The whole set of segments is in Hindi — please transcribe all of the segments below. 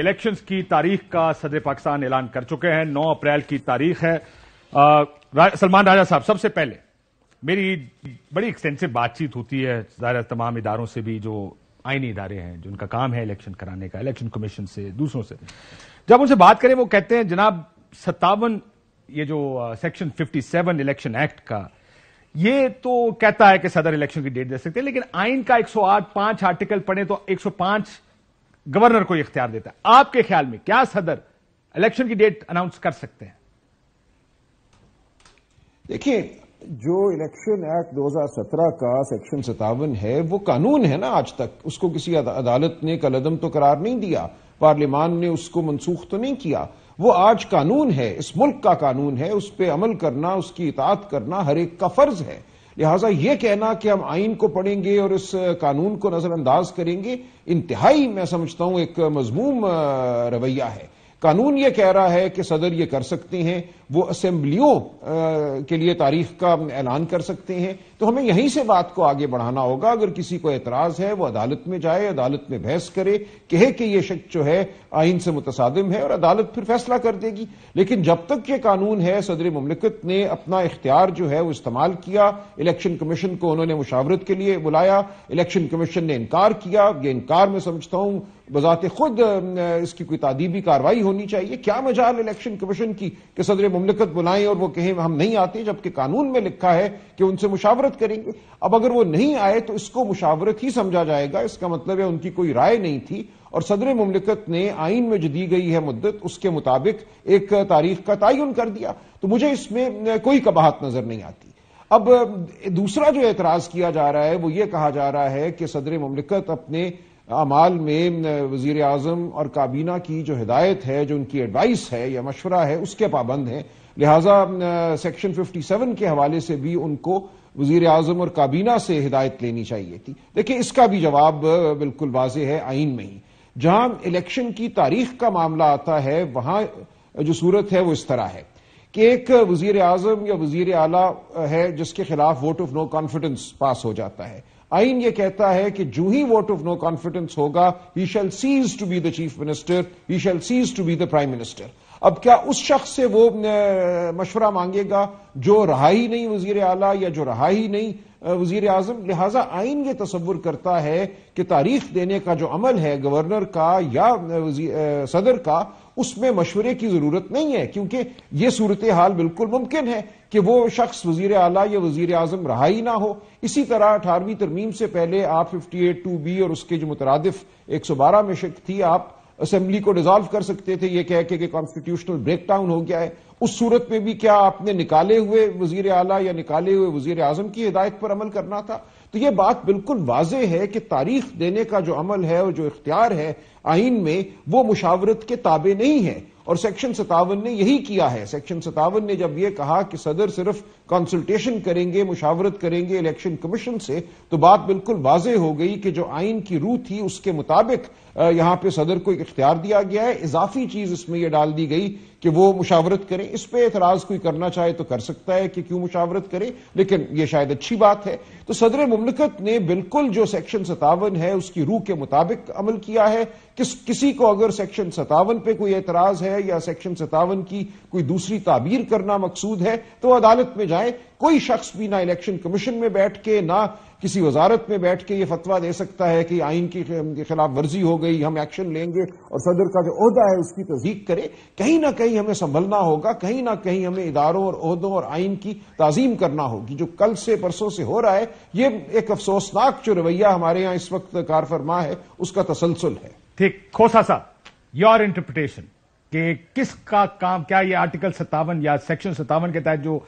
इलेक्शंस की तारीख का सदर पाकिस्तान ऐलान कर चुके हैं 9 अप्रैल की तारीख है सलमान राजा साहब सबसे पहले मेरी बड़ी एक्सटेंसिव बातचीत होती है तमाम इदारों से भी जो आईनी इदारे हैं जिनका काम है इलेक्शन कराने का इलेक्शन कमीशन से दूसरों से जब उनसे बात करें वो कहते हैं जनाब सत्तावन ये जो सेक्शन सेवन इलेक्शन एक्ट का ये तो कहता है कि सदर इलेक्शन की डेट दे सकते हैं लेकिन आइन का 108 पांच आर्टिकल पढ़े तो 105 गवर्नर को इख्तियार देता है आपके ख्याल में क्या सदर इलेक्शन की डेट अनाउंस कर सकते हैं देखिए जो इलेक्शन एक्ट 2017 का सेक्शन सतावन है वो कानून है ना आज तक उसको किसी अदालत ने कलदम तो करार नहीं दिया पार्लियामान ने उसको मनसूख तो नहीं किया वो आज कानून है इस मुल्क का कानून है उस पर अमल करना उसकी इतात करना हर एक का फर्ज है लिहाजा यह कहना कि हम आइन को पढ़ेंगे और इस कानून को नजरअंदाज करेंगे इंतहाई मैं समझता हूं एक मजमूम रवैया है कानून ये कह रहा है कि सदर ये कर सकते हैं वो असम्बलियों के लिए तारीख का ऐलान कर सकते हैं तो हमें यहीं से बात को आगे बढ़ाना होगा अगर किसी को एतराज़ है वो अदालत में जाए अदालत में बहस करे कहे कि ये शख्स जो है आइन से मुतसादम है और अदालत फिर फैसला कर देगी लेकिन जब तक ये कानून है सदर ममलिकत ने अपना इख्तियार जो है वो इस्तेमाल किया इलेक्शन कमीशन को उन्होंने मुशावरत के लिए बुलाया इलेक्शन कमीशन ने इनकार किया ये इनकार मैं समझता हूँ बजात खुद इसकी कोई तदीबी कार्रवाई होनी चाहिए क्या मजाल इलेक्शन कमीशन की कि सदर ममलिकत बुलाएं और वो कहें हम नहीं आते जबकि कानून में लिखा है कि उनसे मुशावरत करेंगे अब अगर वो नहीं आए तो इसको मुशावरत ही समझा जाएगा इसका मतलब है उनकी कोई राय नहीं थी और सदर ममलिकत ने आइन में जो दी गई है मुद्दत उसके मुताबिक एक तारीख का तयन कर दिया तो मुझे इसमें कोई कबाहत नजर नहीं आती अब दूसरा जो एतराज किया जा रहा है वो ये कहा जा रहा है कि सदर ममलिकत अपने अमाल में वजीर आजम और काबीना की जो हिदायत है जो उनकी एडवाइस है या मशवरा है उसके पाबंद हैं लिहाजा सेक्शन फिफ्टी सेवन के हवाले से भी उनको वजीर अजम और काबीना से हिदायत लेनी चाहिए थी देखिए इसका भी जवाब बिल्कुल वाज है आइन में ही जहां इलेक्शन की तारीख का मामला आता है वहां जो सूरत है वो इस तरह है कि एक वजीर अजम या वजीर आला है जिसके खिलाफ vote of no confidence pass हो जाता है आइन ये कहता है कि जो ही वोट ऑफ नो कॉन्फिडेंस होगा he shall cease to be the chief minister he shall cease to be the prime minister अब क्या उस शख्स से वो मशवरा मांगेगा जो रहा ही नहीं वजीर आला या जो रहा ही नहीं वजीर आजम लिहाजा आइन ये तस्वुर करता है कि तारीख देने का जो अमल है गवर्नर का या सदर का उसमें मशवरे की जरूरत नहीं है क्योंकि यह सूरत हाल बिल्कुल मुमकिन है कि वह शख्स वजीर अला या वजीर अजम रहा ही ना हो इसी तरह अठारहवीं तरमीम से पहले आप फिफ्टी एट टू बी और उसके जो मुतरदफ एक सौ बारह में शक थी आप असेंबली को डिजॉल्व कर सकते थे यह कह के कॉन्स्टिट्यूशनल ब्रेक डाउन हो गया है उस सूरत में भी क्या आपने निकाले हुए वजीर अला या निकाले हुए वजीर आजम की हिदायत पर अमल करना था तो ये बात बिल्कुल वाज है कि तारीख देने का जो अमल है और जो इख्तियार है आइन में वो मुशावरत के ताबे नहीं है और सेक्शन सतावन ने यही किया है सेक्शन सतावन ने जब यह कहा कि सदर सिर्फ कंसल्टेशन करेंगे मुशावरत करेंगे इलेक्शन कमीशन से तो बात बिल्कुल वाजे हो गई कि जो आइन की रूह थी उसके मुताबिक यहां पर सदर को एक इख्तियार दिया गया है इजाफी चीज इसमें यह डाल दी गई कि वो मुशावरत करें इस पर एतराज़ कोई करना चाहे तो कर सकता है कि क्यों मुशावरत करें लेकिन यह शायद अच्छी बात है तो सदर ममलकत ने बिल्कुल जो सेक्शन सतावन है उसकी रूह के मुताबिक अमल किया है किस किसी को अगर सेक्शन सतावन पे कोई एतराज़ है या सेक्शन सतावन की कोई दूसरी ताबीर करना मकसूद है तो अदालत में जाए कोई शख्स भी ना इलेक्शन कमीशन में बैठ के ना किसी वजारत में बैठ के ये फतवा दे सकता है कि आइन की खिलाफ वर्जी हो गई हम एक्शन लेंगे और सदर का जो अहदा है उसकी तस्दीक करे कहीं ना कहीं हमें संभलना होगा कहीं ना कहीं हमें इदारों और अहदों और आइन की तज़ीम करना होगी जो कल से परसों से हो रहा है ये एक अफसोसनाक जो रवैया हमारे यहाँ इस वक्त कारफरमा है उसका तसलसल है ठीक खोसा साहब योर इंटरप्रिटेशन कि किसका काम क्या ये आर्टिकल सत्तावन या सेक्शन सत्तावन के तहत जो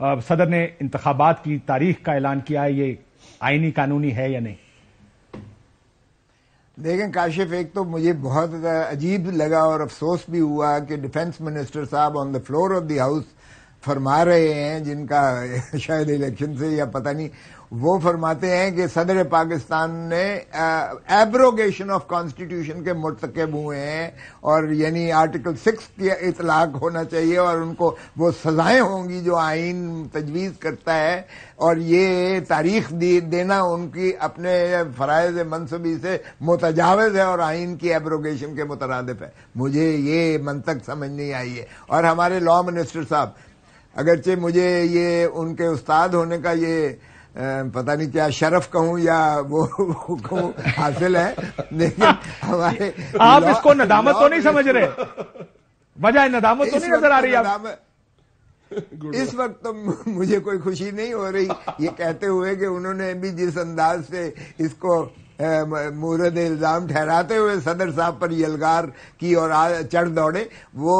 सदर ने इंतबात की तारीख का ऐलान किया है ये आईनी कानूनी है या नहीं देखें काशिफ एक तो मुझे बहुत अजीब लगा और अफसोस भी हुआ कि डिफेंस मिनिस्टर साहब on the floor of the house फरमा रहे हैं जिनका शायद इलेक्शन से या पता नहीं वो फरमाते हैं कि सदर पाकिस्तान ने एब्रोगेशन ऑफ कॉन्स्टिट्यूशन के मुरतकब हुए हैं और यानी आर्टिकल सिक्स की इतलाक होना चाहिए और उनको वो सजाएं होंगी जो आइन तजवीज़ करता है और ये तारीख दे, देना उनकी अपने फ़रज़ मनसूबी से मुतजावज है और आइन की एब्रोगेशन के मुतरद है मुझे ये मनतक समझ नहीं आई है और हमारे लॉ मिनिस्टर साहब अगरचे मुझे ये उनके उस्ताद होने का ये पता नहीं क्या शरफ कहूं या वो कहूँ हासिल है लेकिन हमारे आप इसको नदामत तो नहीं समझ रहे बजाय नदामत तो नहीं नजर आ रही तो आप इस वक्त तो मुझे कोई खुशी नहीं हो रही ये कहते हुए कि उन्होंने भी जिस अंदाज से इसको मुहरद इल्ज़ाम ठहराते हुए सदर साहब पर यलगार की और चढ़ दौड़े वो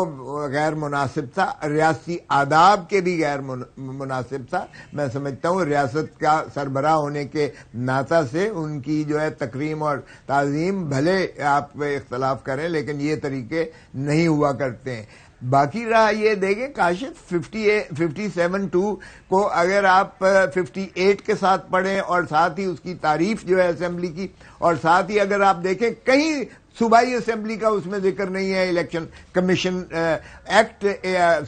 गैर मुनासिब था रियासी आदाब के भी गैर मुनासिब था मैं समझता हूँ रियासत का सरबरा होने के नाता से उनकी जो है तकरीम और तज़ीम भले आप इख्तलाफ करें लेकिन ये तरीके नहीं हुआ करते हैं बाकी रहा ये देखें Kashif fifty fifty seven two को अगर आप फिफ्टी एट के साथ पढ़ें और साथ ही उसकी तारीफ जो है असेंबली की और साथ ही अगर आप देखें कहीं सूबाई असेंबली का उसमें जिक्र नहीं है election commission act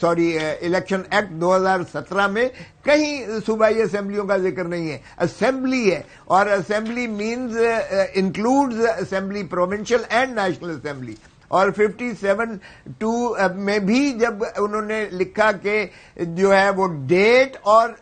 sorry election act 2017 में कहीं सूबाई असेंबलियों का जिक्र नहीं है असेंबली है और assembly means includes assembly provincial and national assembly और 57 टू uh, में भी जब उन्होंने लिखा कि जो है वो डेट और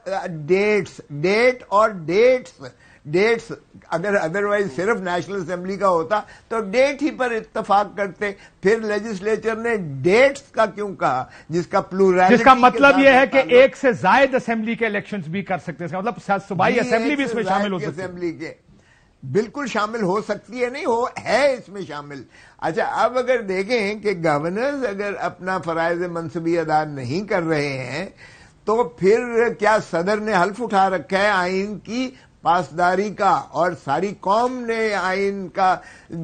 डेट्स uh, डेट और डेट्स डेट्स अगर अदरवाइज सिर्फ नेशनल असेंबली का होता तो डेट ही पर इतफाक करते फिर लेजिस्लेचर ने डेट्स का क्यों कहा जिसका प्लू जिसका मतलब यह है कि एक से जायद असेंबली के इलेक्शंस भी कर सकते हैं मतलब सुबह असेंबली भी इसमें शामिल हो सकती है बिल्कुल शामिल हो सकती है नहीं हो है इसमें शामिल अच्छा अब अगर देखें कि गवर्नर्स अगर अपना फ़रज़ मनसबी अदा नहीं कर रहे हैं तो फिर क्या सदर ने हल्फ उठा रखा है आइन की पासदारी का और सारी कौम ने आइन का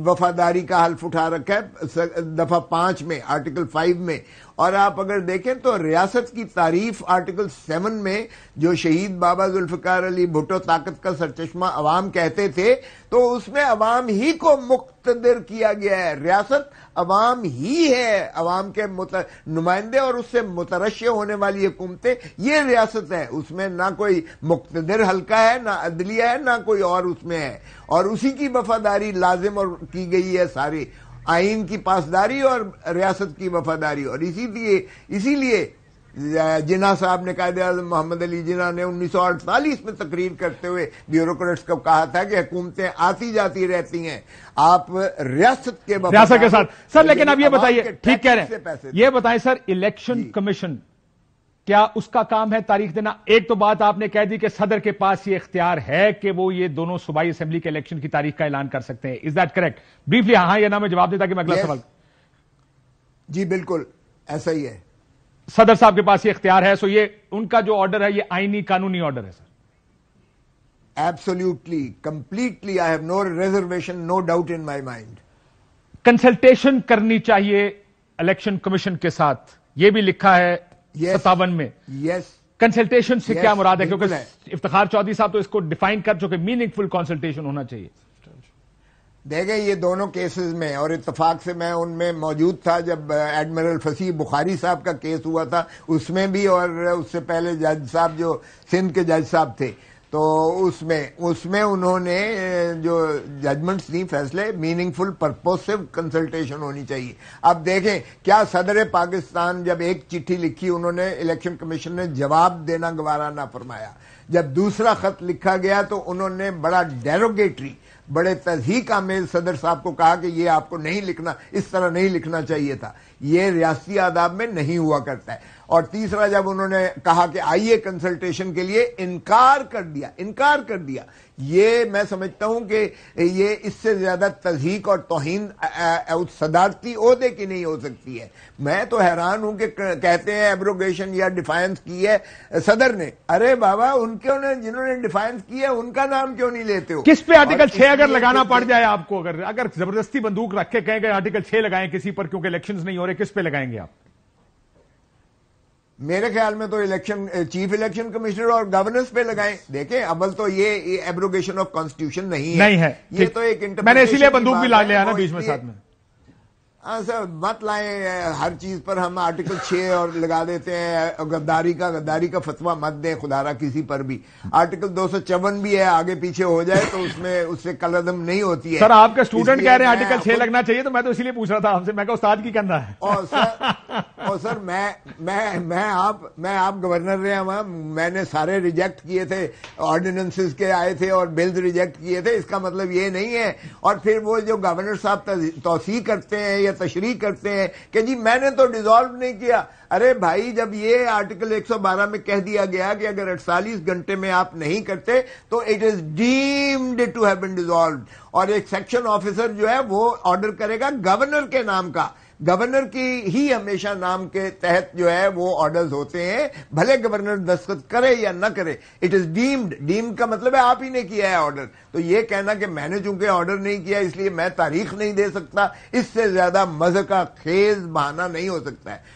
वफादारी का हल्फ उठा रखा है दफा पांच में आर्टिकल फाइव में और आप अगर देखें तो रियासत की तारीफ आर्टिकल सेवन में जो शहीद बाबा जुल्फिकार अली भुटो ताकत का सरचश्मा अवाम कहते थे तो उसमें अवाम ही को मुक्तदर किया गया है रियासत अवाम ही है अवाम के नुमाइंदे और उससे मुतरश होने वाली हुकूमतें ये रियासत है उसमें ना कोई मुक्तदर हल्का है ना अदलिया है ना कोई और उसमें है और उसी की वफादारी लाजिम और की गई है सारी आइन की पासदारी और रियासत की वफादारी और इसीलिए इसीलिए जिना साहब ने कायद आजम मोहम्मद अली जिना ने उन्नीस सौ अड़तालीस में तकरीर करते हुए ब्यूरोक्रेट्स को कहा था कि हुकूमतें आती जाती रहती हैं आप रियासत के रियासत के साथ सर लेकिन अब ये बताइए ठीक कह रहे हैं ये बताएं सर इलेक्शन कमीशन क्या उसका काम है तारीख देना एक तो बात आपने कह दी कि सदर के पास ये इख्तियार है कि वो ये दोनों सूबाई असेंबली के इलेक्शन की तारीख का ऐलान कर सकते हैं इज दैट करेक्ट ब्रीफली हाँ या ना मैं जवाब देता कि मैं अगला सवाल जी बिल्कुल ऐसा ही है सदर साहब के पास ये इख्तियार है सो ये उनका जो ऑर्डर है ये आईनी कानूनी ऑर्डर है sir absolutely completely I have no reservation no doubt in my mind consultation करनी चाहिए इलेक्शन कमीशन के साथ यह भी लिखा है सत्तावन में यस कंसल्टेशन से क्या मुराद है क्योंकि इफ्तार चौधरी साहब तो इसको डिफाइन कर चुके मीनिंगफुल कंसल्टेशन होना चाहिए देखें ये दोनों केसेस में और इतफाक से मैं उनमें मौजूद था जब एडमिरल uh, फसी बुखारी साहब का केस हुआ था उसमें भी और उससे पहले जज साहब जो सिंध के जज साहब थे तो उसमें उसमें उन्होंने जो जजमेंट्स दी फैसले मीनिंगफुल परपोसिव कंसल्टेशन होनी चाहिए अब देखें क्या सदर पाकिस्तान जब एक चिट्ठी लिखी उन्होंने इलेक्शन कमीशन ने जवाब देना गवारा ना फरमाया जब दूसरा खत लिखा गया तो उन्होंने बड़ा डेरोगेटरी बड़े का आमेज सदर साहब को कहा कि ये आपको नहीं लिखना इस तरह नहीं लिखना चाहिए था ये रियासी आदाब में नहीं हुआ करता है और तीसरा जब उन्होंने कहा कि आइए कंसल्टेशन के लिए इनकार कर दिया इनकार कर दिया ये मैं समझता हूं कि ये इससे ज्यादा तजीक और तोहन सदारती अहदे की नहीं हो सकती है मैं तो हैरान हूं कि कहते हैं एब्रोगेशन या डिफाइंस की है सदर ने अरे बाबा उनके ने जिन्होंने डिफाइंस की है उनका नाम क्यों नहीं लेते हो किस पे आर्टिकल छह अगर लगाना तो पड़ जाए आपको अगर अगर जबरदस्ती बंदूक रख के कहेंगे आर्टिकल छह लगाए किसी पर क्योंकि इलेक्शन नहीं हो रहे किस पे लगाएंगे आप मेरे ख्याल में तो इलेक्शन चीफ इलेक्शन कमिश्नर और गवर्नेंस पे लगाएं देखें अमल तो ये एब्रोगेशन ऑफ कॉन्स्टिट्यूशन नहीं है नहीं है ये तो एक मैंने इसीलिए बंदूक भी ला लिया ना बीच में साथ में हाँ सर मत लाए हर चीज पर हम आर्टिकल छह और लगा देते हैं गद्दारी का गद्दारी का फतवा मत दें खुदारा किसी पर भी आर्टिकल दो भी है आगे पीछे हो जाए तो उसमें उससे कलदम नहीं होती है सर आपका स्टूडेंट कह रहे हैं आर्टिकल छह लगना चाहिए तो मैं तो इसीलिए पूछ रहा था हमसे मैं उस्ताद की कहना है और सर और सर मैं मैं मैं आप मैं आप गवर्नर रहे हम मैंने सारे रिजेक्ट किए थे ऑर्डिनेंसेस के आए थे और बिल्स रिजेक्ट किए थे इसका मतलब ये नहीं है और फिर वो जो गवर्नर साहब तोसी करते हैं या तशरी करते हैं कि जी मैंने तो डिजॉल्व नहीं किया अरे भाई जब ये आर्टिकल 112 में कह दिया गया कि अगर अड़तालीस घंटे में आप नहीं करते तो it is deemed to have been dissolve और एक सेक्शन ऑफिसर जो है वो ऑर्डर करेगा गवर्नर के नाम का गवर्नर की ही हमेशा नाम के तहत जो है वो ऑर्डर्स होते हैं भले गवर्नर दस्तखत करे या न करे इट इज डीम्ड डीम्ड का मतलब है आप ही ने किया है ऑर्डर तो ये कहना कि मैंने चूंकि ऑर्डर नहीं किया इसलिए मैं तारीख नहीं दे सकता इससे ज्यादा मज का खेज बहाना नहीं हो सकता है